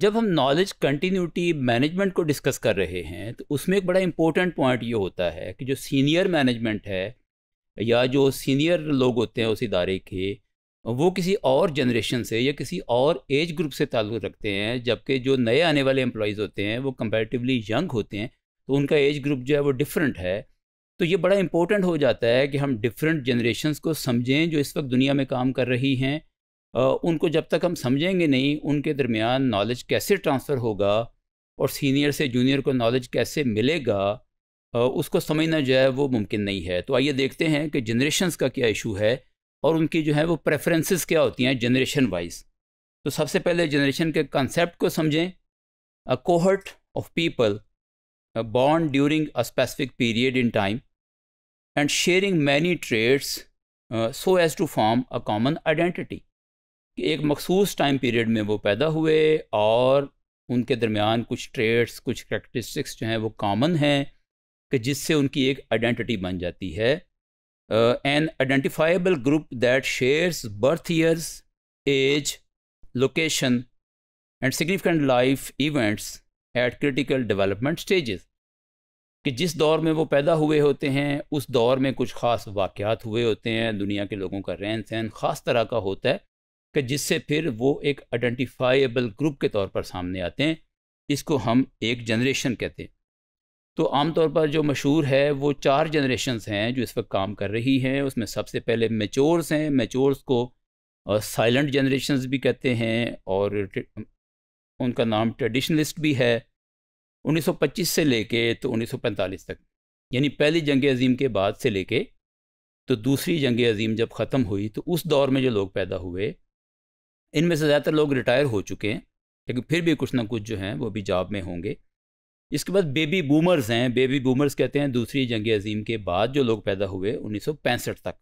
जब हम knowledge continuity management को डिस्कस कर रहे हैं तो उसमें एक बड़ा इंपॉर्टेंट पॉइंट ये होता है कि जो सीनियर मैनेजमेंट है या जो सीनियर लोग होते हैं उस इदारे के वो किसी और जनरेशन से या किसी और एज ग्रुप से ताल्लुक़ रखते हैं जबकि जो नए आने वाले एम्प्लॉयज़ होते हैं वो कंपेरेटिवली यंग होते हैं तो उनका एज ग्रुप जो है वो डिफरेंट है तो ये बड़ा इंपॉर्टेंट हो जाता है कि हम डिफरेंट जनरेशन को समझें जो इस वक्त दुनिया में काम कर रही हैं उनको जब तक हम समझेंगे नहीं उनके दरमियान नॉलेज कैसे ट्रांसफ़र होगा और सीनियर से जूनियर को नॉलेज कैसे मिलेगा उसको समझना जो है वो मुमकिन नहीं है तो आइए देखते हैं कि जनरेशन का क्या इशू है और उनकी जो है वो प्रेफरेंसेस क्या होती हैं जनरेशन वाइज तो सबसे पहले जनरेशन के कंसेप्ट को समझें a cohort of people born during a specific period in time and sharing many traits so as to form a common identity कि एक मखसूस टाइम पीरियड में वो पैदा हुए और उनके दरमियान कुछ ट्रेड्स कुछ करेक्टरिस्टिक्स जो हैं वो कॉमन हैं कि जिससे उनकी एक आइडेंटिटी बन जाती है an identifiable group that shares birth years age location and significant life events at critical development stages कि जिस दौर में वो पैदा हुए होते हैं उस दौर में कुछ ख़ास वाक़ात हुए होते हैं दुनिया के लोगों का रहन सहन ख़ास तरह का होता है कि जिससे फिर वो एक आइडेंटिफाइबल ग्रुप के तौर पर सामने आते हैं इसको हम एक जनरेशन कहते हैं तो आम तौर पर जो मशहूर है वो चार जनरेशन्स हैं जो इस वक्त काम कर रही हैं उसमें सबसे पहले मेचोर्स हैं मेचोर्स को साइलेंट जनरेशन भी कहते हैं और उनका नाम ट्रेडिशनलिस्ट भी है 1925 से लेके तो 1945 तक यानी पहली जंग अजीम के बाद से लेके तो दूसरी जंग अजीम जब ख़त्म हुई तो उस दौर में जो लोग पैदा हुए इनमें से ज़्यादातर लोग रिटायर हो चुके हैं लेकिन फिर भी कुछ ना कुछ जो हैं वो भी जॉब में होंगे इसके बाद बेबी बूमर्स हैं बेबी बूमर्स कहते हैं दूसरी जंग अजीम के बाद जो लोग पैदा हुए उन्नीस तक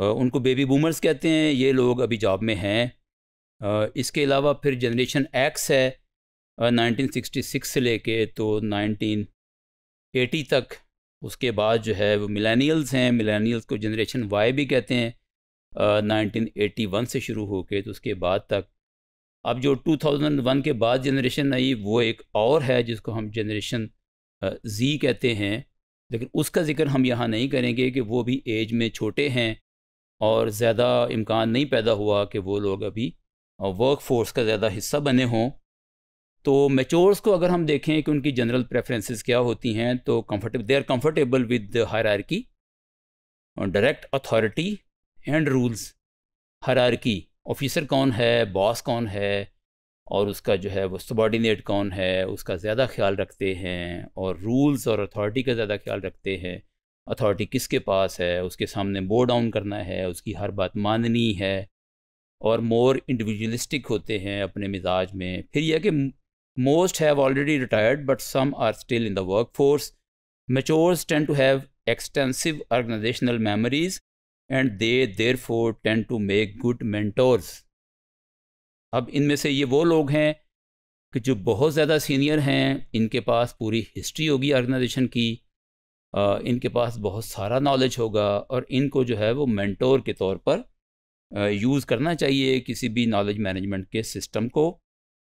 उनको बेबी बूमर्स कहते हैं ये लोग अभी जॉब में हैं इसके अलावा फिर जनरेशन एक्स है 1966 से लेके तो 1980 तक उसके बाद जो है वो मिलानियल्स हैं मिलानियल्स को जनरेशन वाई भी कहते हैं 1981 से शुरू होके तो उसके बाद तक अब जो 2001 के बाद जनरेशन आई वो एक और है जिसको हम जनरेशन जी कहते हैं लेकिन उसका ज़िक्र हम यहाँ नहीं करेंगे कि वो भी एज में छोटे हैं और ज़्यादा इम्कान नहीं पैदा हुआ कि वो लोग अभी वर्क फोर्स का ज़्यादा हिस्सा बने हों तो मेचोर्स को अगर हम देखें कि उनकी जनरल प्रेफरेंसेस क्या होती हैं तो comfort they are comfortable with higher hierarchy direct authority and rules hierarchy officer कौन है बॉस कौन है और उसका जो है वो सबॉर्डिनेट कौन है उसका ज़्यादा ख्याल रखते हैं और रूल्स और अथॉरिटी का ज़्यादा ख्याल रखते हैं अथॉरिटी किसके पास है उसके सामने बो डाउन करना है उसकी हर बात माननी है और मोर इंडिविजुअलिस्टिक होते हैं अपने मिजाज में फिर यह कि most have already retired but some are still in the work force matures tend to have extensive organisational memories and they therefore tend to make good mentors अब इनमें से ये वो लोग हैं कि जो बहुत ज़्यादा सीनियर हैं इनके पास पूरी हिस्ट्री होगी ऑर्गेनाइजेशन की आ, इनके पास बहुत सारा नॉलेज होगा और इनको जो है वो मैंटोर के तौर पर यूज़ करना चाहिए किसी भी नॉलेज मैनेजमेंट के सिस्टम को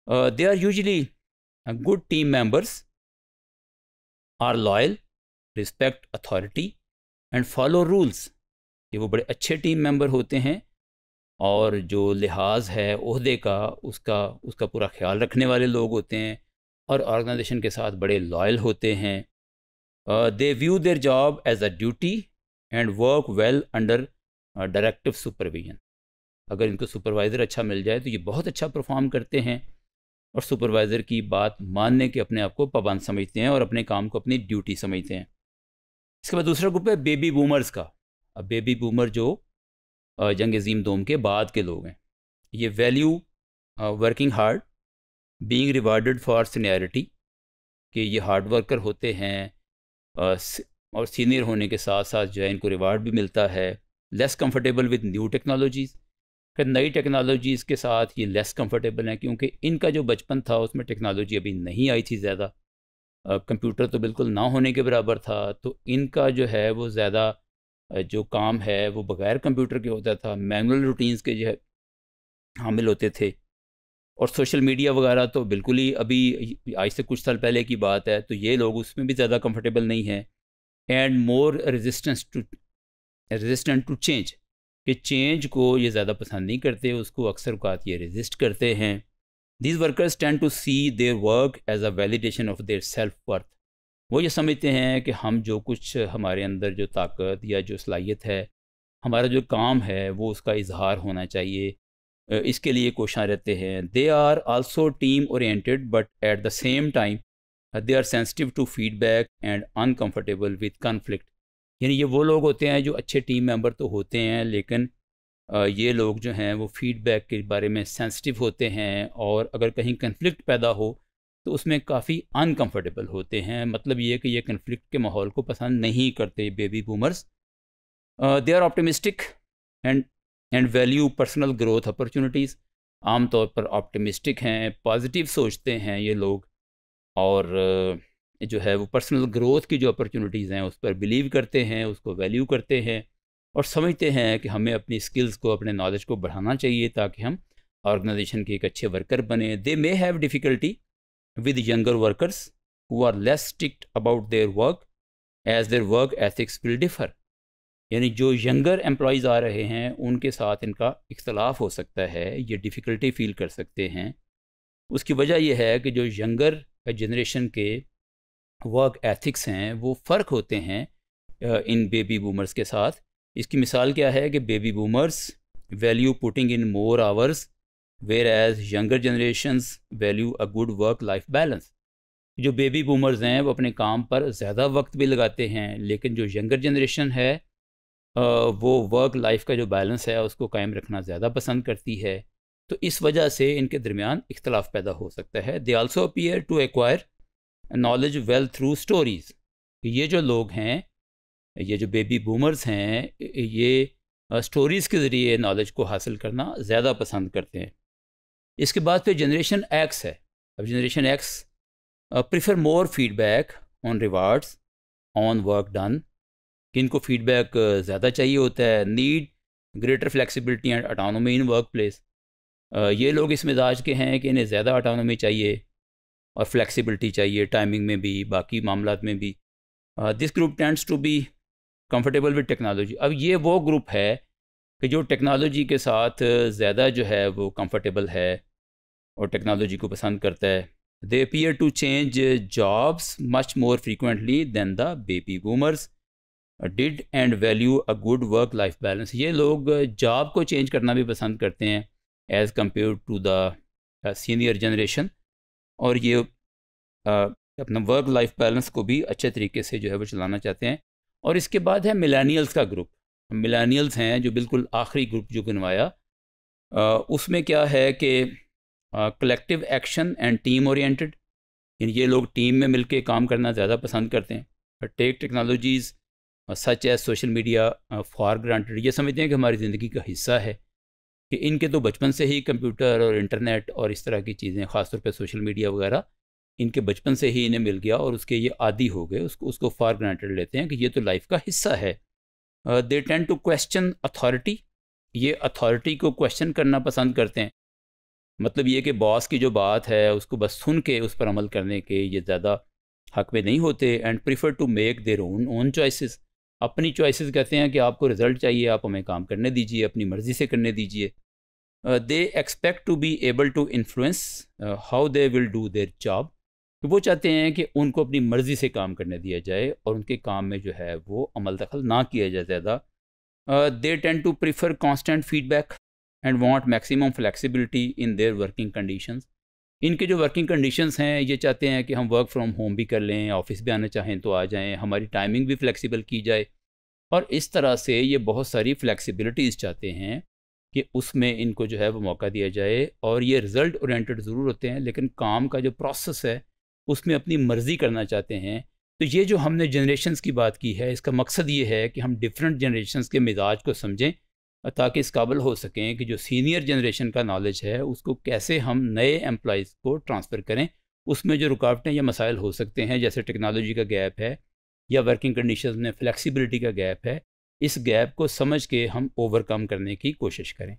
they are usually good team members are loyal respect authority and follow rules कि वो बड़े अच्छे टीम मेंबर होते हैं और जो लिहाज है उहदे का उसका उसका पूरा ख्याल रखने वाले लोग होते हैं और ऑर्गेनाइजेशन के साथ बड़े लॉयल होते हैं they view their job as a duty and work well under directive supervision अगर इनको सुपरवाइज़र अच्छा मिल जाए तो ये बहुत अच्छा परफॉर्म करते हैं और सुपरवाइज़र की बात मानने के अपने आप को पाबंद समझते हैं और अपने काम को अपनी ड्यूटी समझते हैं इसके बाद दूसरा ग्रुप है बेबी बूमर्स का अब बेबी बूमर जो जंग अजीम दोम के बाद के लोग हैं ये value working hard being rewarded for seniority कि ये हार्ड वर्कर होते हैं और सीनियर होने के साथ साथ जो है इनको रिवार्ड भी मिलता है less comfortable with new technologies फिर नई टेक्नोलॉजीज़ के साथ ये लेस कंफर्टेबल हैं क्योंकि इनका जो बचपन था उसमें टेक्नोलॉजी अभी नहीं आई थी ज़्यादा कंप्यूटर तो बिल्कुल ना होने के बराबर था तो इनका जो है वो ज़्यादा जो काम है वो बग़ैर कंप्यूटर के होता था मैनुअल रूटीन्स के जो है हामिल होते थे और सोशल मीडिया वगैरह तो बिल्कुल ही अभी आज से कुछ साल पहले की बात है तो ये लोग उसमें भी ज़्यादा कंफर्टेबल नहीं हैं and more resistance to resistant to change कि चेंज को ये ज़्यादा पसंद नहीं करते उसको अक्सर उकात ये रेजिस्ट करते हैं these workers tend to see their work as a validation of their self worth वो ये समझते हैं कि हम जो कुछ हमारे अंदर जो ताकत या जो सलाहियत है हमारा जो काम है वो उसका इजहार होना चाहिए इसके लिए कोशाँ रहते हैं they are also team oriented but at the same time they are sensitive to feedback and uncomfortable with conflict यानी ये वो लोग होते हैं जो अच्छे टीम मेंबर तो होते हैं लेकिन ये लोग जो हैं वो फीडबैक के बारे में सेंसिटिव होते हैं और अगर कहीं कन्फ्लिक्ट पैदा हो तो उसमें काफ़ी अनकंफर्टेबल होते हैं मतलब ये कि ये कन्फ्लिक्ट के माहौल को पसंद नहीं करते baby boomers they are optimistic and and value personal growth opportunities आमतौर पर ऑप्टिमिस्टिक हैं पॉजिटिव सोचते हैं ये लोग और जो है वो पर्सनल ग्रोथ की जो अपॉर्चुनिटीज़ हैं उस पर बिलीव करते हैं उसको वैल्यू करते हैं और समझते हैं कि हमें अपनी स्किल्स को अपने नॉलेज को बढ़ाना चाहिए ताकि हम ऑर्गेनाइजेशन के एक अच्छे वर्कर बने they may have difficulty with younger workers who are less strict about their work as their work ethics will differ यानी जो यंगर एम्प्लॉयज़ आ रहे हैं उनके साथ इनका इख्तलाफ हो सकता है ये डिफ़िकल्टी फ़ील कर सकते हैं उसकी वजह यह है कि जो यंगर जनरेशन के वर्क एथिक्स हैं वो फ़र्क होते हैं इन बेबी बूमर्स के साथ इसकी मिसाल क्या है कि baby boomers value putting in more hours whereas younger generations value a good work life balance जो बेबी बूमर्स हैं वो अपने काम पर ज़्यादा वक्त भी लगाते हैं लेकिन जो यंगर जनरेशन है वो वर्क लाइफ का जो बैलेंस है उसको कायम रखना ज़्यादा पसंद करती है तो इस वजह से इनके दरमियान इख्तलाफ पैदा हो सकता है they also appear to acquire knowledge well through stories ये जो लोग हैं ये जो बेबी बूमर्स हैं ये स्टोरीज़ के ज़रिए नॉलेज को हासिल करना ज़्यादा पसंद करते हैं इसके बाद फिर जनरेशन एक्स है अब generation X prefer more feedback on rewards on work done किनको फीडबैक ज़्यादा चाहिए होता है need greater flexibility and autonomy in work place ये लोग इस मिजाज के हैं कि इन्हें ज़्यादा अटानोमी चाहिए और फ्लेक्सिबिलिटी चाहिए टाइमिंग में भी बाकी मामला में भी this group tends to be comfortable with technology अब ये वो ग्रुप है कि जो टेक्नोलॉजी के साथ ज़्यादा जो है वो कंफर्टेबल है और टेक्नोलॉजी को पसंद करता है they appear to change jobs much more frequently than the baby boomers did and value a good work life balance ये लोग जॉब को चेंज करना भी पसंद करते हैं as compare to the senior generation और ये आ, uh, अपना वर्क लाइफ बैलेंस को भी अच्छे तरीके से जो है वो चलाना चाहते हैं और इसके बाद है मिलानियल्स का ग्रुप मिलानियल्स हैं जो बिल्कुल आखिरी ग्रुप जो गिनवाया uh, उसमें क्या है कि collective action and team oriented ये लोग टीम में मिलके काम करना ज़्यादा पसंद करते हैं tech technologies such as social media for granted ये समझते हैं कि हमारी ज़िंदगी का हिस्सा है कि इनके तो बचपन से ही कंप्यूटर और इंटरनेट और इस तरह की चीज़ें ख़ासतौर पर सोशल मीडिया वगैरह इनके बचपन से ही इन्हें मिल गया और उसके ये आदि हो गए उसको उसको फॉर ग्रांटेड लेते हैं कि ये तो लाइफ का हिस्सा है they tend to question authority ये अथॉरिटी को क्वेश्चन करना पसंद करते हैं मतलब ये कि बॉस की जो बात है उसको बस सुन के उस पर अमल करने के ये ज़्यादा हक में नहीं होते and prefer to make their own own choices अपनी चॉइसेस कहते हैं कि आपको रिज़ल्ट चाहिए आप हमें काम करने दीजिए अपनी मर्ज़ी से करने दीजिए they expect to be able to influence how they will do their job तो वो चाहते हैं कि उनको अपनी मर्ज़ी से काम करने दिया जाए और उनके काम में जो है वो अमल दखल ना किया जाए ज़्यादा they tend to prefer constant feedback and want maximum flexibility in their working conditions इनके जो वर्किंग कंडीशंस हैं ये चाहते हैं कि हम वर्क फ्रॉम होम भी कर लें ऑफिस भी आना चाहें तो आ जाएं हमारी टाइमिंग भी फ्लेक्सिबल की जाए और इस तरह से ये बहुत सारी फ्लेक्सिबिलिटीज़ चाहते हैं कि उसमें इनको जो है वो मौका दिया जाए और ये रिज़ल्ट ओरिएंटेड ज़रूर होते हैं लेकिन काम का जो प्रोसेस है उसमें अपनी मर्ज़ी करना चाहते हैं तो ये जो हमने जनरेशन की बात की है इसका मकसद ये है कि हम डिफरेंट जनरेशन के मिजाज को समझें ताकि इस काबिल हो सकें कि जो सीनियर जनरेशन का नॉलेज है उसको कैसे हम नए एम्प्लॉज़ को ट्रांसफ़र करें उसमें जो रुकावटें या मसाइल हो सकते हैं जैसे टेक्नोलॉजी का गैप है या वर्किंग कंडीशन में फ्लेक्सिबिलिटी का गैप है इस गैप को समझ के हम ओवरकम करने की कोशिश करें